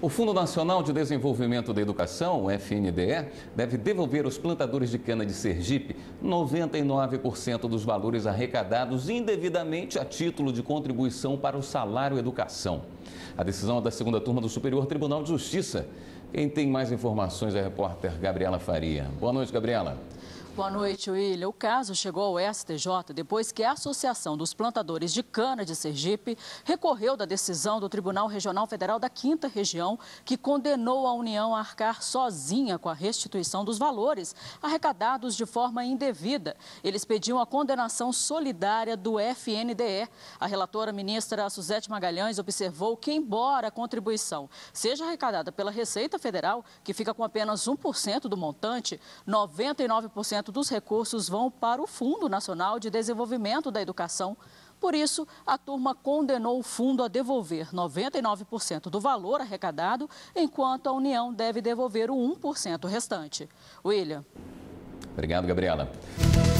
O Fundo Nacional de Desenvolvimento da Educação, o FNDE, deve devolver aos plantadores de cana de Sergipe 99% dos valores arrecadados indevidamente a título de contribuição para o salário educação. A decisão é da segunda turma do Superior Tribunal de Justiça. Quem tem mais informações é a repórter Gabriela Faria. Boa noite, Gabriela. Boa noite, William. O caso chegou ao STJ depois que a Associação dos Plantadores de Cana de Sergipe recorreu da decisão do Tribunal Regional Federal da Quinta Região, que condenou a União a arcar sozinha com a restituição dos valores arrecadados de forma indevida. Eles pediam a condenação solidária do FNDE. A relatora ministra Suzete Magalhães observou que, embora a contribuição seja arrecadada pela Receita Federal, que fica com apenas 1% do montante, 99% cento dos recursos vão para o Fundo Nacional de Desenvolvimento da Educação. Por isso, a turma condenou o fundo a devolver 99% do valor arrecadado, enquanto a União deve devolver o 1% restante. William. Obrigado, Gabriela.